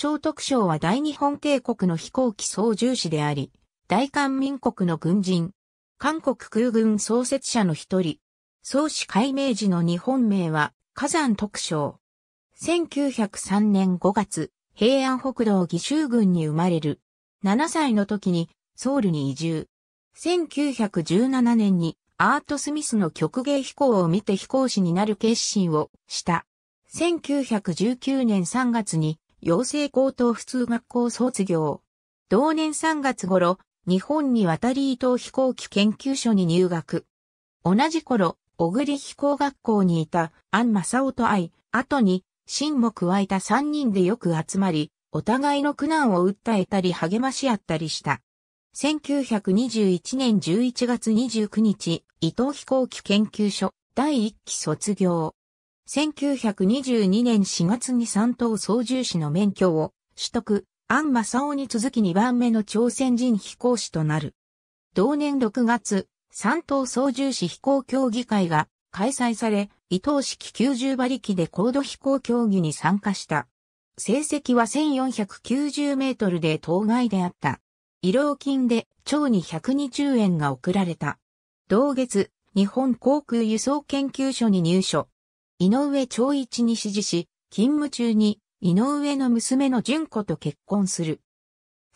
超特賞は大日本帝国の飛行機操縦士であり、大韓民国の軍人、韓国空軍創設者の一人、創始改名時の日本名は火山特賞。1903年5月、平安北道義州郡に生まれる。7歳の時にソウルに移住。1917年にアート・スミスの曲芸飛行を見て飛行士になる決心をした。1919年3月に養成高等普通学校卒業。同年3月頃、日本に渡り伊藤飛行機研究所に入学。同じ頃、小栗飛行学校にいた安正夫と会い、後に、新も加えた3人でよく集まり、お互いの苦難を訴えたり励まし合ったりした。1921年11月29日、伊藤飛行機研究所第1期卒業。1922年4月に三等操縦士の免許を取得、安正夫に続き2番目の朝鮮人飛行士となる。同年6月、三等操縦士飛行競技会が開催され、伊藤式90馬力で高度飛行競技に参加した。成績は1490メートルで当該であった。医療金で超に120円が贈られた。同月、日本航空輸送研究所に入所、井上長一に指示し、勤務中に井上の娘の純子と結婚する。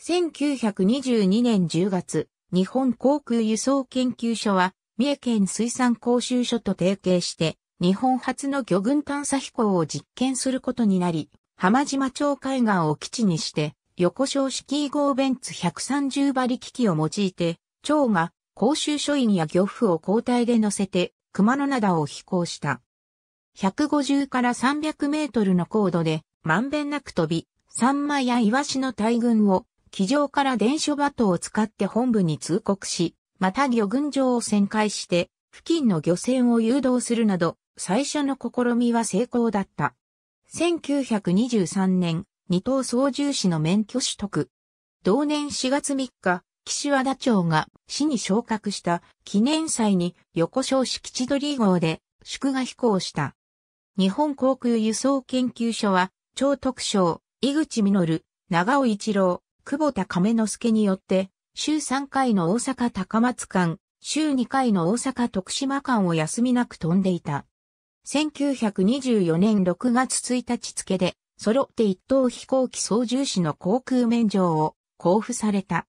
1922年10月、日本航空輸送研究所は、三重県水産講習所と提携して、日本初の魚群探査飛行を実験することになり、浜島町海岸を基地にして、横小式号ベンツ130馬力機を用いて、町が公衆所員や漁夫を交代で乗せて、熊野灘を飛行した。150から300メートルの高度で、まんべんなく飛び、サンマやイワシの大群を、機上から電書バトを使って本部に通告し、また魚群場を旋回して、付近の漁船を誘導するなど、最初の試みは成功だった。1923年、二等操縦士の免許取得。同年4月3日、岸和田町が市に昇格した記念祭に横小式千鳥号で祝賀飛行した。日本航空輸送研究所は、超特賞、井口実、長尾一郎、久保田亀之助によって、週3回の大阪高松間、週2回の大阪徳島間を休みなく飛んでいた。1924年6月1日付で、揃って一等飛行機操縦士の航空免状を交付された。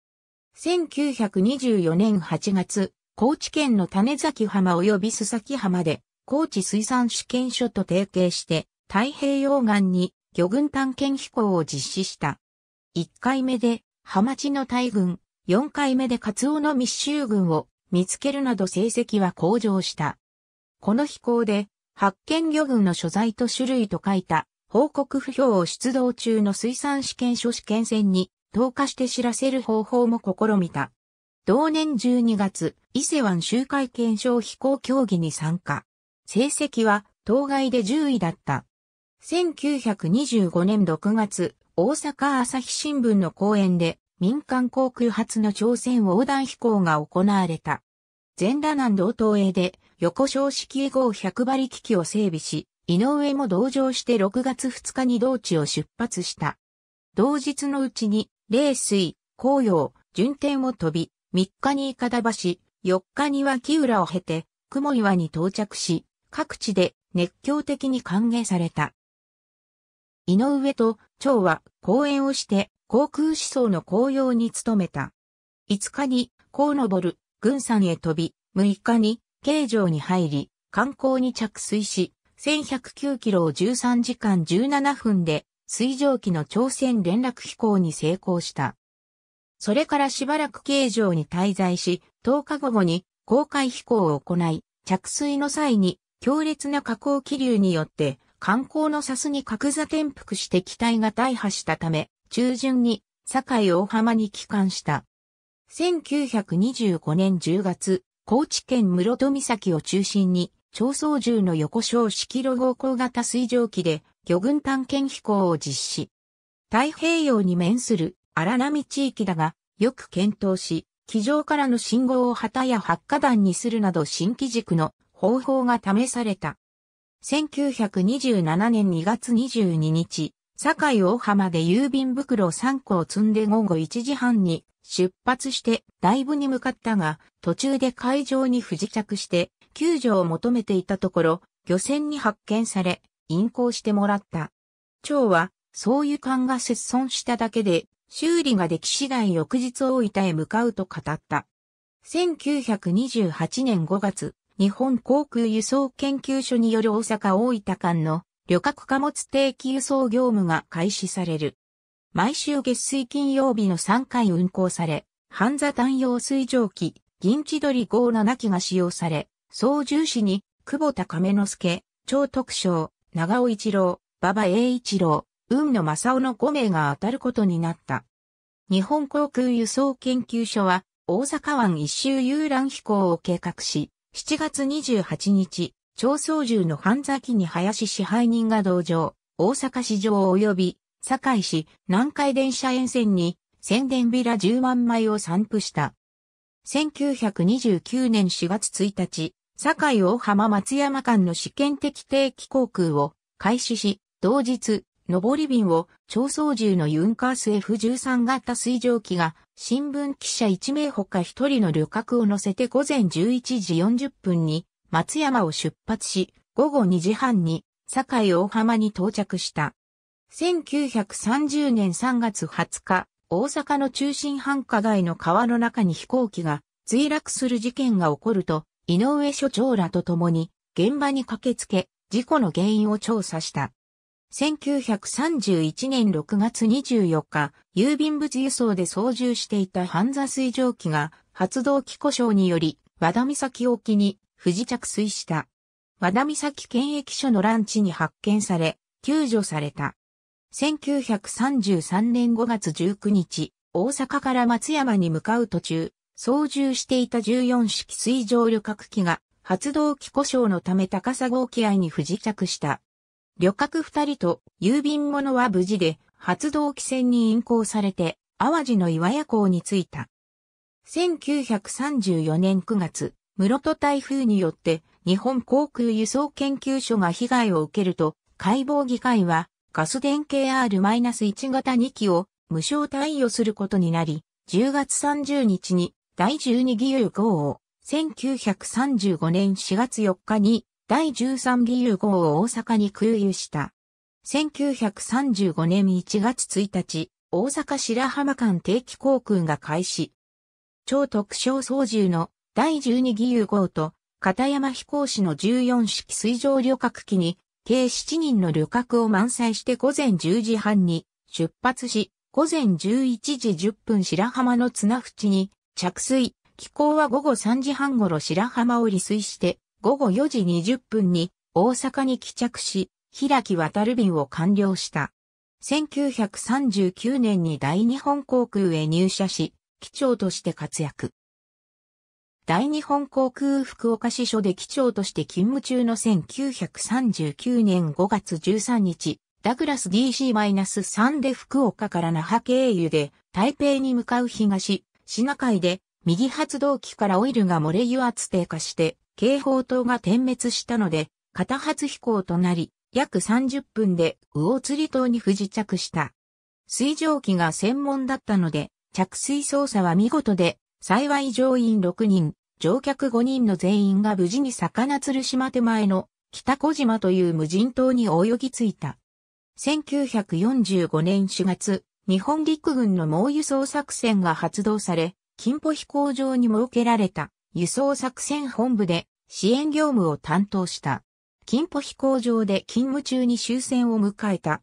1924年8月、高知県の種崎浜及び須崎浜で、高知水産試験所と提携して太平洋岸に魚群探検飛行を実施した。1回目でハマチの大群、4回目でカツオの密集群を見つけるなど成績は向上した。この飛行で発見魚群の所在と種類と書いた報告不評を出動中の水産試験所試験船に投下して知らせる方法も試みた。同年12月、伊勢湾周回検証飛行競技に参加。成績は当該で10位だった。1925年6月、大阪朝日新聞の講演で民間航空発の朝鮮横断飛行が行われた。全羅南道東映で横小式号100馬力機を整備し、井上も同乗して6月2日に同地を出発した。同日のうちに、冷水、紅葉、順天を飛び、3日に筏橋、4日には木浦を経て、雲岩に到着し、各地で熱狂的に歓迎された。井上と長は講演をして航空思想の高用に努めた。5日に高登軍山へ飛び、6日に京城に入り、観光に着水し、1109キロを13時間17分で水蒸気の朝鮮連絡飛行に成功した。それからしばらく京城に滞在し、10日後に公開飛行を行い、着水の際に強烈な下降気流によって、観光のサスに格座転覆して機体が大破したため、中旬に、堺大浜に帰還した。1925年10月、高知県室戸岬を中心に、長操縦の横小式路方向型水蒸気で、魚群探検飛行を実施。太平洋に面する荒波地域だが、よく検討し、機上からの信号を旗や発火弾にするなど新機軸の方法が試された。1927年2月22日、堺大浜で郵便袋3個を積んで午後1時半に出発してラ部に向かったが、途中で海上に不時着して、救助を求めていたところ、漁船に発見され、引航してもらった。蝶は、そういう感が切損しただけで、修理ができ次第翌日大分へ向かうと語った。1928年5月、日本航空輸送研究所による大阪大分間の旅客貨物定期輸送業務が開始される。毎週月水金曜日の3回運行され、半座単用水蒸気、銀千鳥57機が使用され、総重視に、久保田亀之助、超特賞、長尾一郎、馬場栄一郎、海野正夫の5名が当たることになった。日本航空輸送研究所は、大阪湾一周遊覧飛行を計画し、7月28日、長宗獣の半崎に林支配人が同乗、大阪市場及び、堺市南海電車沿線に、宣伝ビラ10万枚を散布した。1929年4月1日、堺大浜松山間の試験的定期航空を開始し、同日、上り便を超操縦のユンカース F13 型水蒸気が新聞記者1名ほか1人の旅客を乗せて午前11時40分に松山を出発し、午後2時半に堺大浜に到着した。1930年3月20日、大阪の中心繁華街の川の中に飛行機が墜落する事件が起こると、井上所長らと共に現場に駆けつけ、事故の原因を調査した。1931年6月24日、郵便物輸送で操縦していた半座水蒸気が発動機故障により、和田岬沖に不時着水した。和田岬検疫所のランチに発見され、救助された。1933年5月19日、大阪から松山に向かう途中、操縦していた14式水上旅客機が発動機故障のため高砂沖合に不時着した。旅客二人と郵便物は無事で、発動機船に引行されて、淡路の岩屋港に着いた。1934年9月、室戸台風によって日本航空輸送研究所が被害を受けると、解剖議会はガス電系 r 1型2機を無償貸与することになり、10月30日に第12義勇号を1935年4月4日に第13義勇号を大阪に空輸した。1935年1月1日、大阪白浜間定期航空が開始。超特殊操縦の第12義勇号と片山飛行士の14式水上旅客機に計7人の旅客を満載して午前10時半に出発し、午前11時10分白浜の綱淵に着水、気候は午後3時半頃白浜を離水して午後4時20分に大阪に帰着し、開き渡る便を完了した。1939年に大日本航空へ入社し、機長として活躍。大日本航空福岡支所で機長として勤務中の1939年5月13日、ダグラス DC-3 で福岡から那覇経由で台北に向かう東、品海で右発動機からオイルが漏れ油圧低下して警報灯が点滅したので、片発飛行となり、約30分で魚釣り島に不時着した。水蒸気が専門だったので、着水操作は見事で、幸い乗員6人、乗客5人の全員が無事に魚釣る島手前の北小島という無人島に泳ぎ着いた。1945年4月、日本陸軍の猛輸送作戦が発動され、金浦飛行場に設けられた輸送作戦本部で支援業務を担当した。金浦飛行場で勤務中に終戦を迎えた。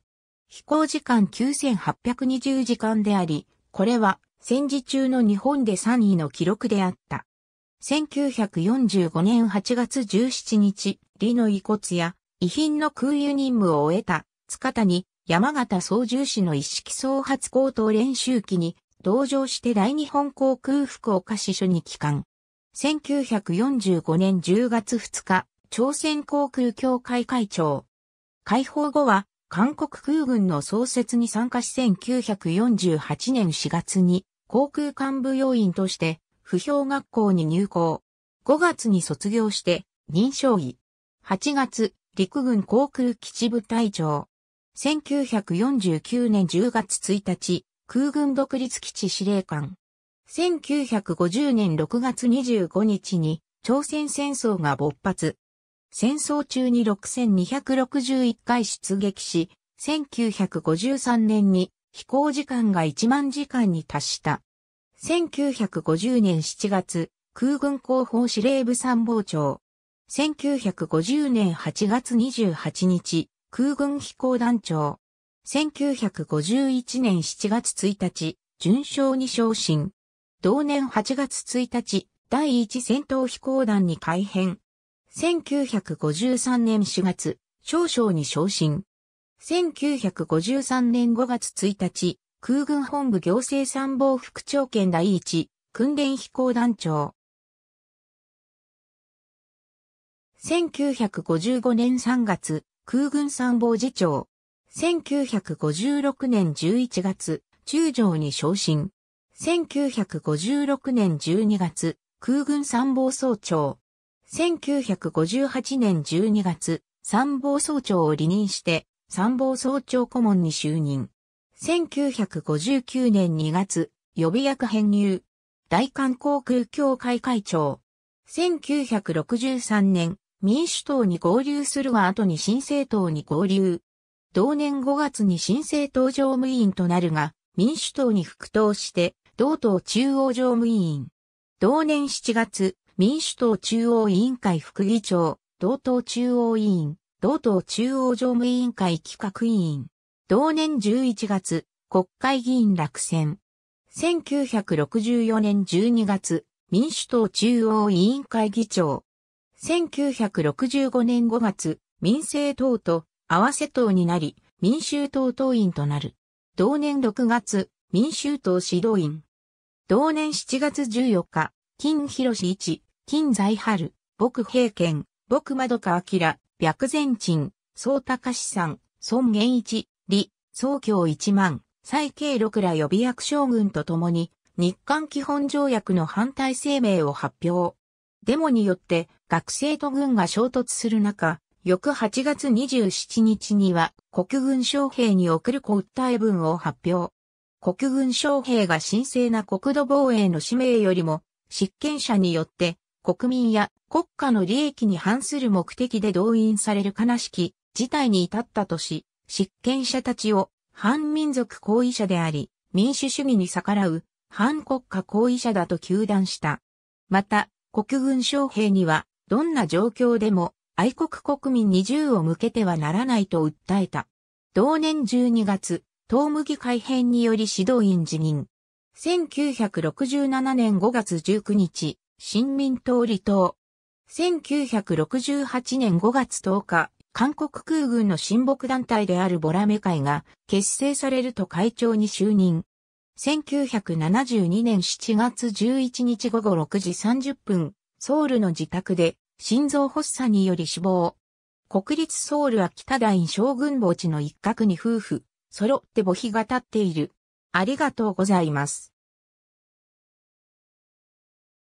飛行時間9820時間であり、これは戦時中の日本で3位の記録であった。1945年8月17日、李の遺骨や遺品の空輸任務を終えた、塚谷、山形操縦士の一式総発高等練習機に同乗して大日本航空福岡支所に帰還。1945年10月2日、朝鮮航空協会会長。解放後は、韓国空軍の創設に参加し1948年4月に、航空幹部要員として、不評学校に入校。5月に卒業して、認証医。8月、陸軍航空基地部隊長。1949年10月1日、空軍独立基地司令官。1950年6月25日に朝鮮戦争が勃発。戦争中に6261回出撃し、1953年に飛行時間が1万時間に達した。1950年7月、空軍広報司令部参謀長。1950年8月28日、空軍飛行団長。1951年7月1日、順将に昇進。同年8月1日、第1戦闘飛行団に改編。1953年4月、少将に昇進。1953年5月1日、空軍本部行政参謀副長兼第一、訓練飛行団長。1955年3月、空軍参謀次長。1956年11月、中将に昇進。1956年12月、空軍参謀総長。1958年12月、参謀総長を離任して、参謀総長顧問に就任。1959年2月、予備役編入。大韓航空協会会長。1963年、民主党に合流するが後に新政党に合流。同年5月に新政党常務委員となるが、民主党に復党して、同党中央常務委員。同年7月、民主党中央委員会副議長、同党中央委員、同党中央常務委員会企画委員。同年11月、国会議員落選。1964年12月、民主党中央委員会議長。1965年5月、民政党と合わせ党になり、民衆党党員となる。同年6月、民衆党指導員。同年7月14日、金広市一、金在春、僕平健、僕窓川明、白前鎮、総隆史さん、孫元一、李、総教一万、蔡慶六ら予備役将軍と共に、日韓基本条約の反対声明を発表。デモによって学生と軍が衝突する中、翌8月27日には国軍将兵に送る子訴え文を発表。国軍将兵が神聖な国土防衛の使命よりも、執権者によって国民や国家の利益に反する目的で動員される悲しき事態に至ったとし、執権者たちを反民族行為者であり、民主主義に逆らう反国家行為者だと求断した。また、国軍将兵には、どんな状況でも愛国国民に銃を向けてはならないと訴えた。同年12月、東麦改編により指導員辞任。1967年5月19日、新民党離党。1968年5月10日、韓国空軍の親睦団体であるボラメ会が結成されると会長に就任。1972年7月11日午後6時30分、ソウルの自宅で心臓発作により死亡。国立ソウルは北大将軍墓地の一角に夫婦、揃って墓碑が立っている。ありがとうございます。